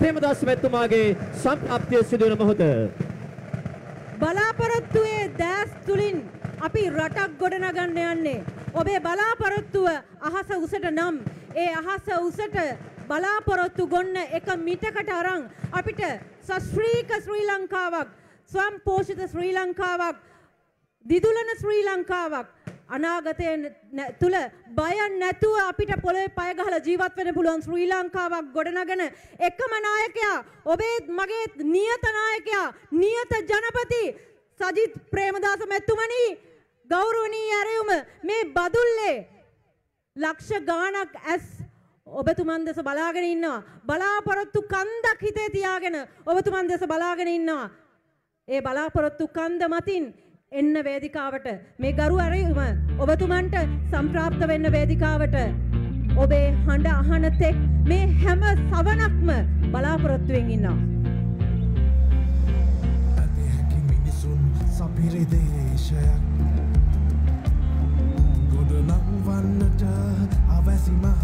ප්‍රේමදාස මැතිතුමාගේ සම්ප්‍රාප්තිය සිදුවන මොහොත බලාපොරොත්තුවේ දැස් තුලින් අපි රටක් ගොඩනගන්න යන්නේ ඔබේ බලාපොරොත්තුව අහස උසට නම් ඒ අහස උසට බලාපොරොත්තු ගොන්න එක මිටකට අරන් අපිට සශ්‍රීක ශ්‍රී ලංකාවක් ස්වම්පෝෂිත ශ්‍රී ලංකාවක් දිදුලන ශ්‍රී ලංකාවක් අනාගතය තුළ බය නැතුව අපිට පොළොවේ පය ගහලා ජීවත් වෙන්න පුළුවන් ශ්‍රී ලංකාවක් ගොඩනගන එකම නායකයා ඔබේත් මගේත් නියත නායකයා නියත ජනපති සජිත් ප්‍රේමදාස මැතිතුමනි ගෞරවනීය ඇරයුම මේ බදුල්ලේ ලක්ෂ ගාණක් ඇස් ඔබතුමන් දෙස බලාගෙන ඉන්නවා බලාපොරොත්තු කන්දක් හිතේ තියාගෙන ඔබතුමන් දෙස බලාගෙන ඉන්නවා ඒ බලාපොරොත්තු කන්ද මතින් එන්න වේදිකාවට මේ ගරු අරයුම ඔබතුමන්ට සම්ප්‍රාප්ත වෙන්න වේදිකාවට ඔබේ හඬ අහන තෙක් මේ හැම සවනක්ම බලාපොරොත්තුවෙන් ඉන්නවා. ඇති හැකි මිනිසුන් සපිරි දේශයක් ගොඩනංවන්නට අවැසිමහ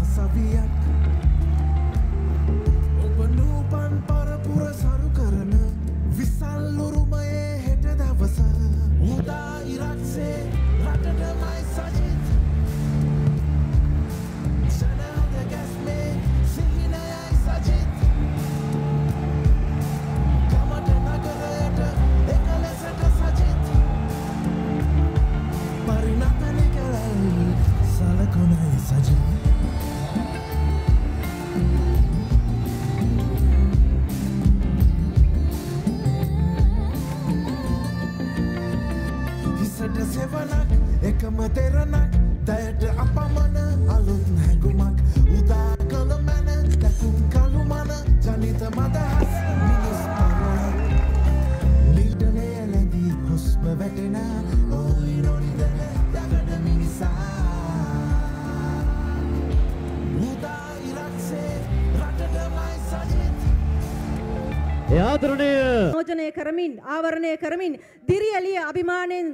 සෙවනක් එකම තෙරණක් දැයට අපමන අලුත් හැකුමක් උදා කළ මැන දැකුම් කලු මන ජනිත මදහස් මිනිස් පරණ නිල්ටනය ලැදී හුස්ම වැටෙන ඕයි නොනිද දකට මිනිසා උදා ඉරක්සේ රටටමයි සජිත යාතරණය නෝජනය කරමින් ආවරණය කරමින් දිරියලිය අභිමානයෙන්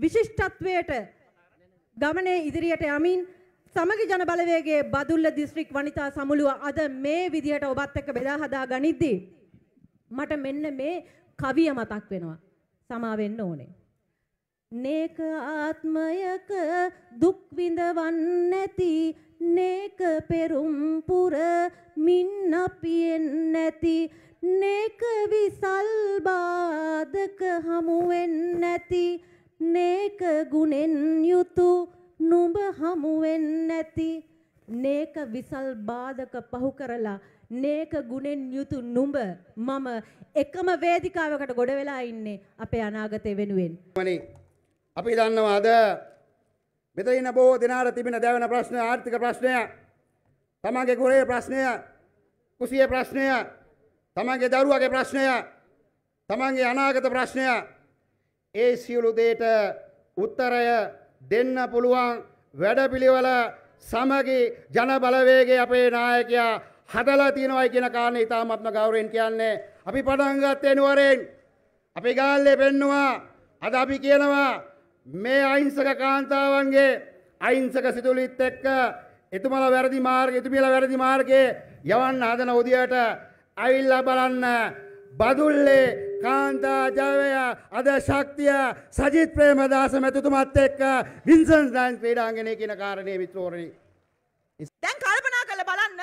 විශිෂ්ටත්වයට ගමනේ ඉදිරියට යමින් සමගි ජන බලවේගයේ බදුල්ල දිස්ත්‍රික් වනිතා සමුළුව අද මේ විදිහට ඔබත් එක්ක බෙදා හදා ගනිද්දී මට මෙන්න මේ කවිය මතක් වෙනවා. සමා වෙන්න ඕනේ. නේක ආත්මයක දුක් විඳවන් නැති නේක පෙරුම් පුර මින් අපියෙන් නැති නේක විසල් බාධක හමු වෙන්නේ නැති නේක ගුණෙන් යුතු නුඹ හමු නැති නේක විසල් බාධක පහු කරලා නේක ගුණෙන් යුතු නුඹ මම එකම වේදිකාවකට ගොඩ වෙලා ඉන්නේ අපේ අනාගතය වෙනුවෙන්. මනේ අපි දන්නවා අද මෙතන ඉන්න බොහෝ දෙනාට තිබෙන දැවෙන ප්‍රශ්න ආර්ථික ප්‍රශ්නය තමන්ගේ ගොරේ ප්‍රශ්නය කුසිය ප්‍රශ්නය තමන්ගේ දරුවගේ ප්‍රශ්නය තමන්ගේ අනාගත ප්‍රශ්නය ඒ සියලු දේට උත්තරය දෙන්න පුළුවන් වැඩපිළිවෙල සමගි ජනබලවේගේ අපේ නායකයා හදලා තියෙනවයි කියන කාරණේ ඉතාමත්ම ගෞරවයෙන් කියන්නේ අපි පටන් ගත්තේ නුවරෙන් අපි ගාල්ලේ පෙන්නවා අද අපි කියනවා මේ අහිංසක කාන්තාවන්ගේ අහිංසක සිතුවිලිත් එක්ක එතුමලා වැරදි මාර්ගය එතුමිලා වැරදි මාර්ගයේ යවන්න හදන උදියට අවිල්ලා බලන්න බදුල්ලේ කාන්තා ජයවය අද ශක්තිය සජිත් ප්‍රේමදාස මැතිතුමත් එක්ක වින්සන් දෑන් ක්‍රීඩාංගනය කියන කාරණය මිත්‍රෝරණි. දැන් කල්පනා කළ බලන්න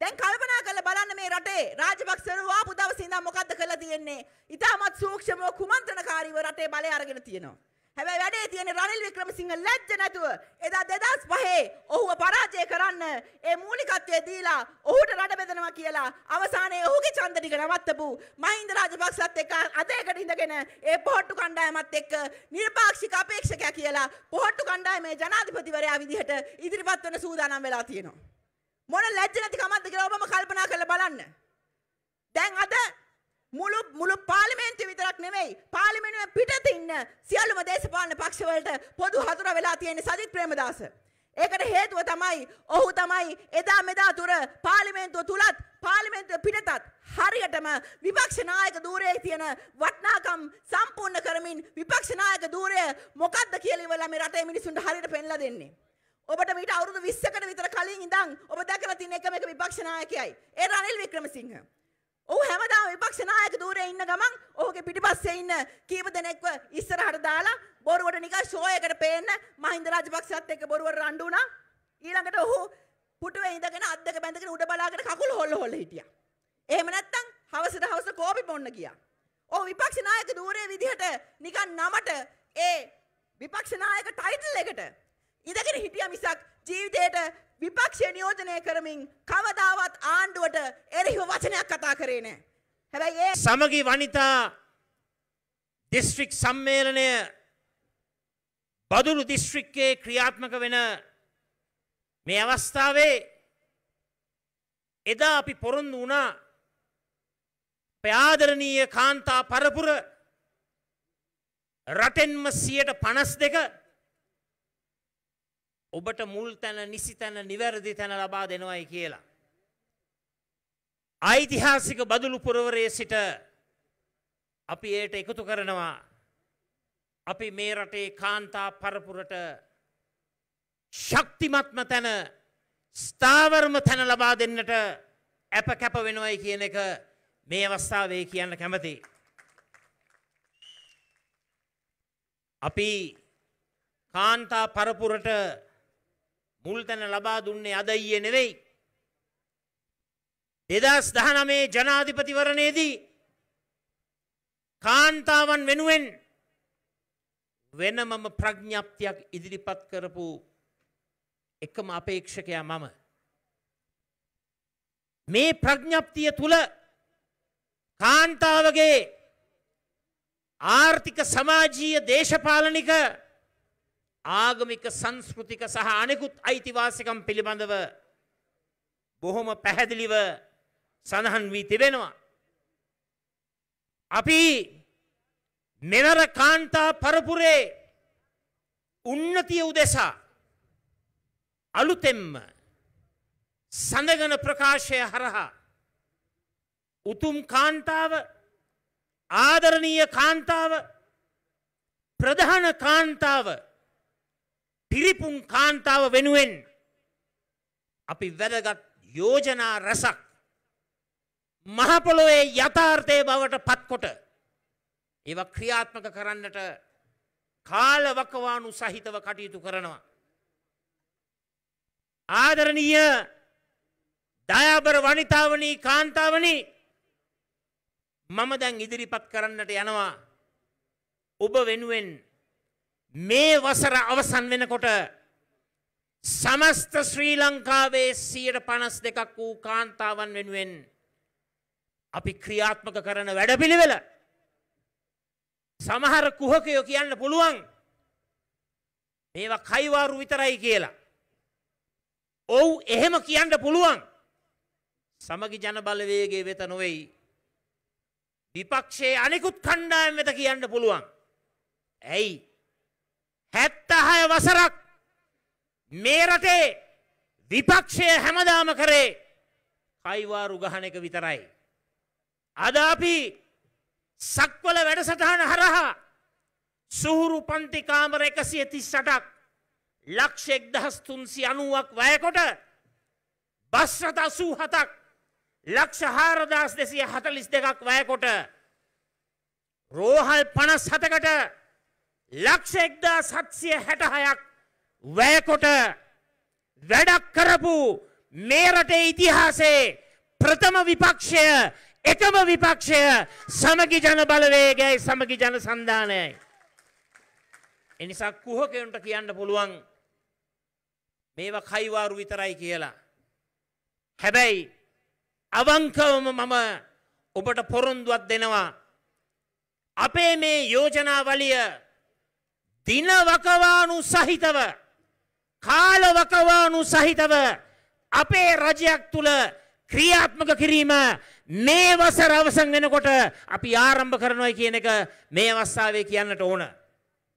දැන් කල්පනා කළ බලන්න මේ රටේ රාජපක්ෂවරු ආපු දවසේ ඉඳන් මොකද්ද කරලා තියෙන්නේ? ඊටමත් සූක්ෂමව කුමන්ත්‍රණකාරීව රටේ බලය අරගෙන තියෙනවා. හැබැයි වැඩේ තියෙන රනිල් වික්‍රමසිංහ ලැජ්ජ නැතුව එදා 2005 ඔහුව පරාජය කරන්න ඒ මූලිකත්වයේ දීලා ඔහුට රට බෙදනවා කියලා අවසානයේ ඔහුගේ ඡන්ද ටික නවත්තපු මහින්ද රාජපක්ෂත් එක්ක අතේකට ඉඳගෙන ඒ පොහොට්ටු කණ්ඩායමත් එක්ක නිර්පාක්ෂික අපේක්ෂකයා කියලා පොහොට්ටු කණ්ඩායමේ ජනාධිපතිවරයා විදිහට ඉදිරිපත් වෙන සූදානම් වෙලා තියෙනවා මොන ලැජ්ජ නැති කමක්ද කියලා ඔබම කල්පනා කරලා බලන්න දැන් අද මුළු මුළු පාර්ලිමේන්තුව විතරක් නෙමෙයි පාර්ලිමේන්තුවේ පිටත ඉන්න සියලුම දේශපාලන පක්ෂවලට පොදු හතුර වෙලා තියෙන සජිත් ප්‍රේමදාස. ඒකට හේතුව තමයි ඔහු තමයි එදා මෙදා තුර පාර්ලිමේන්තුව තුලත් පාර්ලිමේන්තුව පිටතත් හරියටම විපක්ෂ නායක ධූරයේ තියෙන වටිනාකම් සම්පූර්ණ කරමින් විපක්ෂ නායක ධූරය මොකක්ද කියලා ඉවරලා මේ රටේ මිනිසුන්ට හරියට පෙන්ලා දෙන්නේ. ඔබට මීට අවුරුදු 20කට විතර කලින් ඉඳන් ඔබ දැකලා තියෙන එකම එක විපක්ෂ නායකයයි. ඒ රනිල් වික්‍රමසිංහ. ඔහු හැමදාම විපක්ෂ නායක ධූරයේ ඉන්න ගමන් ඔහුගේ පිටිපස්සේ ඉන්න කීප දෙනෙක්ව ඉස්සරහට දාලා බොරුවට නිකන් ෂෝ එකකට පේන්න මහින්ද රාජපක්ෂත් එක්ක බොරුවට රණ්ඩු වුණා. ඊළඟට ඔහු පුටුවේ ඉඳගෙන අත් දෙක බැඳගෙන උඩ බලාගෙන කකුල හොල්ල හොල්ල හිටියා. එහෙම නැත්තම් හවසට හවස කෝපි බොන්න ගියා. ඔහු විපක්ෂ නායක ධූරයේ විදිහට නිකන් නමට ඒ විපක්ෂ නායක ටයිටල් එකට ඉඳගෙන හිටිය මිසක් ජීවිතයට විපක්ෂය නියෝජනය කරමින් කවදාවත් ආණ්ඩුවට එරෙහිව වචනයක් කතා කරේ නෑ. හැබැයි ඒ සමගි වනිතා දිස්ත්‍රික් සම්මේලනය බදුරු දිස්ත්‍රික්කයේ ක්‍රියාත්මක වෙන මේ අවස්ථාවේ එදා අපි පොරොන්දු වුණා ප්‍රාදරණීය කාන්තා පරපුර රටෙන්ම සියයට පනස් දෙක ඔබට මුල් තැන නිසි තැන නිවැරදි තැන ලබා දෙනවයි කියලා. ඓතිහාසික බදුලු පුරවරයේ සිට අපි ඒයට එකතු කරනවා. අපි මේ රටේ කාන්තා පරපුරට ශක්තිමත්ම තැන ස්ථාවර්ම තැන ලබා දෙන්නට ඇප කැප වෙනවයි කියන එක මේ අවස්ථාවේ කියන්න කැමති. අපි කාන්තා පරපුරට මුල් තැන ලබා දුන්නේ අද ඊයේ නෙවෙයි. 2019 ජනාධිපතිවරණයේදී කාන්තාවන් වෙනුවෙන් වෙනමම ප්‍රඥාප්තියක් ඉදිරිපත් කරපු එකම අපේක්ෂකයා මම. මේ ප්‍රඥප්තිය තුළ කාන්තාවගේ ආර්ථික සමාජීය දේශපාලනික ආගමික සංස්කෘතික සහ අනෙකුත් අයිතිවාසිකම් පිළිබඳව බොහොම පැහැදිලිව සඳහන් වී තිබෙනවා. අපි මෙවර කාන්තා පරපුරේ උන්නතිය උදෙසා අලුතෙම්ම සඳගන ප්‍රකාශය හරහා උතුම් කාන්තාව ආදරණීය කාන්තාව ප්‍රධාන කාන්තාව පිරිපුන් කාන්තාව වෙනුවෙන් අපි වැදගත් යෝජනා රැසක් මහපොළොවේ යථාර්ථය බවට පත්කොට ඒව ක්‍රියාත්මක කරන්නට කාලවකවානු සහිතව කටයුතු කරනවා. ආදරණීය දයාබර වනිතාවනී කාන්තාවනි මම දැන් ඉදිරිපත් කරන්නට යනවා. ඔබ වෙනුවෙන් මේ වසර අවසන් වෙනකොට සමස්ත ශ්‍රී ලංකාවේ සීට පණස් දෙකක් වූ කාන්තාවන් වෙනුවෙන් අපි ක්‍රියාත්මක කරන වැඩපිළිවෙල සමහර කුහකයෝ කියන්න පුළුවන් මේවා කයිවාරු විතරයි කියලා. ඔව් එහෙම කියන්න පුළුවන් සමගි ජනබලවේගේ වෙත නොවෙයි විපක්ෂයේ අනෙකුත් කණ්ඩායම් වෙත කියන්න පුළුවන්. ඇයි හැත්තහය වසරක් මේ රටේ විපක්ෂය හැමදාම කරේ කයිවාරු ගහන එක විතරයි. අද අපි සක්වල වැඩසටහන හරහා සුහුරු පන්ති කාමර එකසිය තිස්සටක් ලක්ෂ එක්දහස් තුන්සි අනුවක් වැයකොට බස්රත අසූ හතක් ලක්ෂ හාරදස් දෙසිය හතලිස් දෙකක් වැයකොට රෝහල් පනස් හතකට ලක්ෂෙක්දා සත්සිය හැටහයක් වැයකොට වැඩක් කරපු මේ රටේ ඉතිහාසේ ප්‍රථම විපක්ෂය එකම විපක්ෂය සමගි ජන බලවේගයි සමගි ජන සන්ධානයයි. එනිසා කුහකයුන්ට කියන්න පුළුවන් මේවා කයිවාරු විතරයි කියලා. හැබැයි අවංකවම මම ඔබට පොරොන්දුවත් දෙනවා. අපේ මේ යෝජනා වලිය දින වකවානු සහිතව කාල වකවානු සහිතව අපේ රජයක් තුළ ක්‍රියාත්මක කිරීම මේ වසර අවසන් වෙනකොට අපි ආරම්භ කරනවා කියන එක මේ අවස්ථාවේ කියන්නට ඕන.